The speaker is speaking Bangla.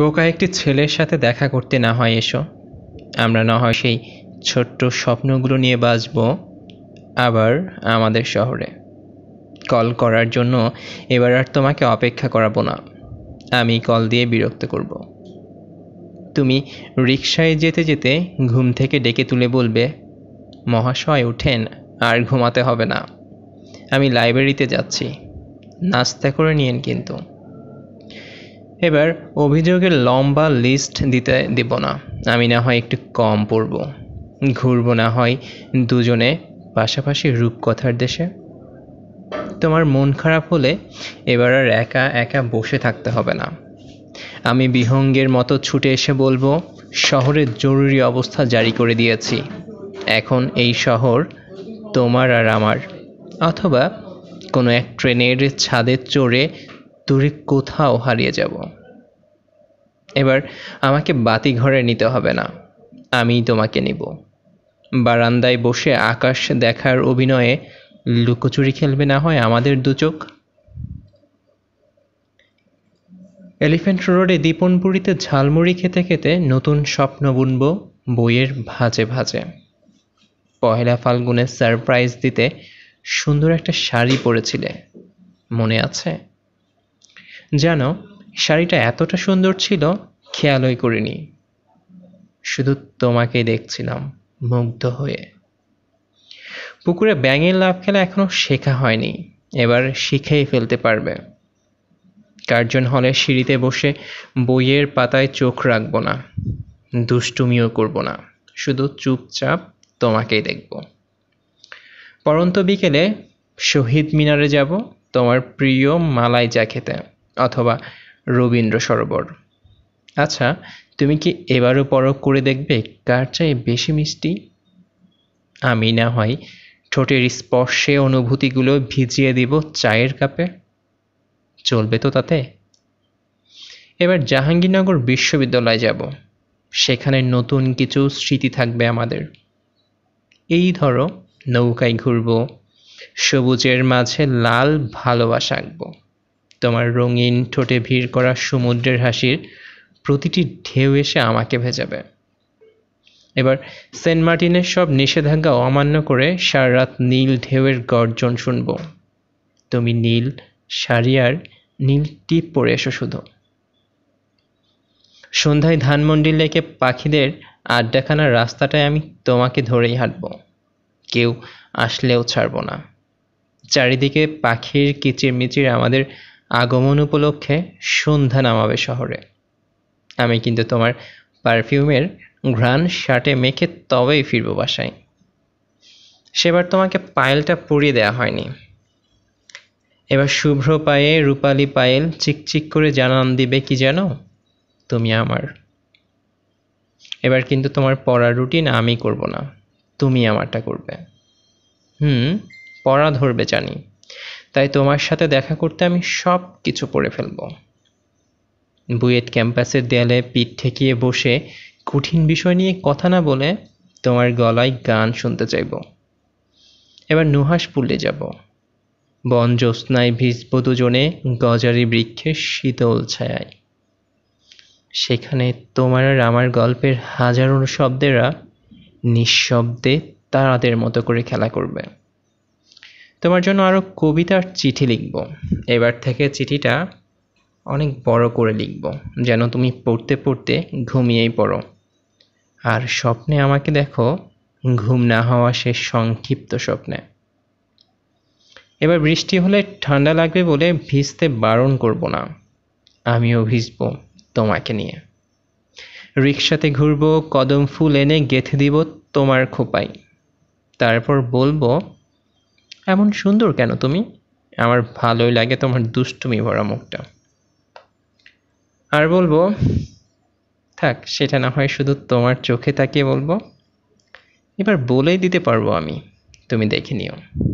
বোকা একটি ছেলের সাথে দেখা করতে না হয় এসো, আমরা না হয় সেই ছোট্ট স্বপ্নগুলো নিয়ে বাঁচব আবার আমাদের শহরে। কল করার জন্য এবার আর তোমাকে অপেক্ষা করাবো না, আমি কল দিয়ে বিরক্ত করব। তুমি রিক্সায় যেতে যেতে ঘুম থেকে ডেকে তুলে বলবে, মহাশয় উঠেন, আর ঘুমাতে হবে না, আমি লাইব্রেরিতে যাচ্ছি, নাস্তা করে নিয়েন কিন্তু। এবার অভিযোগের লম্বা লিস্ট দিতে দেব না আমি না হয় একটু কম পড়ব ঘুরব না হয় দুজনে পাশাপাশি রূপকথার দেশে তোমার মন খারাপ হলে এবার আর একা একা বসে থাকতে হবে না আমি বিহঙ্গের মতো ছুটে এসে বলবো শহরের জরুরি অবস্থা জারি করে দিয়েছি এখন এই শহর তোমার আর আমার অথবা কোনো এক ট্রেনের ছাদে চড়ে দূরে কোথাও হারিয়ে যাব এবার আমাকে বাতি ঘরে নিতে হবে না আমি তোমাকে নিব বারান্দায় বসে আকাশ দেখার অভিনয়ে লুকোচুরি খেলবে না হয় আমাদের চোখ এলিফেন্ট রোডে দীপনপুরীতে ঝালমুড়ি খেতে খেতে নতুন স্বপ্ন বুনব বইয়ের ভাজে ভাজে পহেলা ফাল্গুনে সারপ্রাইজ দিতে সুন্দর একটা শাড়ি পরেছিলে মনে আছে যেন শাড়িটা এতটা সুন্দর ছিল খেয়ালই করিনি শুধু তোমাকে দেখছিলাম মুগ্ধ হয়ে পুকুরে ব্যাঙের লাভ খেলা এখনও শেখা হয়নি এবার শিখেই ফেলতে পারবে কার্জন হলে সিঁড়িতে বসে বইয়ের পাতায় চোখ রাখবো না দুষ্টুমিও করব না শুধু চুপচাপ তোমাকেই দেখব পরন্ত বিকেলে শহীদ মিনারে যাব তোমার প্রিয় মালাই চা খেতে অথবা রবীন্দ্র সরোবর আচ্ছা তুমি কি এবারও পরখ করে দেখবে কার চাই বেশি মিষ্টি আমি না হয় ঠোঁটের স্পর্শে অনুভূতিগুলো ভিজিয়ে দিব চায়ের কাপে চলবে তো তাতে এবার জাহাঙ্গীরনগর বিশ্ববিদ্যালয় যাব সেখানে নতুন কিছু স্মৃতি থাকবে আমাদের এই ধরো নৌকায় ঘুরব সবুজের মাঝে লাল ভালোবাসা আঁকবো তোমার রঙিন ঠোঁটে ভিড় করা সমুদ্রের হাসির প্রতিটি ঢেউ এসে আমাকে ভেজাবে এবার সেন্ট মার্টিনের সব নিষেধাজ্ঞা অমান্য করে সারারাত নীল ঢেউয়ের গর্জন শুনব তুমি নীল শাড়ি আর নীল টিপ পরে এসো শুধু সন্ধ্যায় ধানমন্ডি লেকে পাখিদের আড্ডাখানার রাস্তাটায় আমি তোমাকে ধরেই হাঁটব কেউ আসলেও ছাড়ব না চারিদিকে পাখির কিচিরমিচির আমাদের আগমন উপলক্ষে সন্ধ্যা নামাবে শহরে আমি কিন্তু তোমার পারফিউমের ঘ্রাণ শার্টে মেখে তবেই ফিরব বাসায় সেবার তোমাকে পায়েলটা পুড়িয়ে দেওয়া হয়নি এবার শুভ্র পায়ে রূপালী পায়েল চিকচিক করে জানান দিবে কি যেন তুমি আমার এবার কিন্তু তোমার পড়ার রুটিন আমি করব না তুমি আমারটা করবে হুম পড়া ধরবে জানি তাই তোমার সাথে দেখা করতে আমি সব কিছু পড়ে ফেলব বুয়েট ক্যাম্পাসের দেয়ালে পিঠ ঠেকিয়ে বসে কঠিন বিষয় নিয়ে কথা না বলে তোমার গলায় গান শুনতে চাইব এবার পুলে যাব বন জ্যোৎস্নায় ভিজব দুজনে গজারি বৃক্ষের শীতল ছায়ায় সেখানে তোমার আর আমার গল্পের হাজারো শব্দেরা নিঃশব্দে তারাদের মতো করে খেলা করবে তোমার জন্য আরও কবিতার চিঠি লিখব এবার থেকে চিঠিটা অনেক বড় করে লিখব যেন তুমি পড়তে পড়তে ঘুমিয়েই পড়ো আর স্বপ্নে আমাকে দেখো ঘুম না হওয়া সে সংক্ষিপ্ত স্বপ্নে এবার বৃষ্টি হলে ঠান্ডা লাগবে বলে ভিজতে বারণ করব না আমিও ভিজব তোমাকে নিয়ে রিক্সাতে ঘুরবো কদম ফুল এনে গেঁথে দিব তোমার খোপাই তারপর বলবো এমন সুন্দর কেন তুমি আমার ভালোই লাগে তোমার দুষ্টুমি ভরা মুখটা আর বলবো থাক সেটা না হয় শুধু তোমার চোখে তাকিয়ে বলবো এবার বলেই দিতে পারবো আমি তুমি দেখে নিও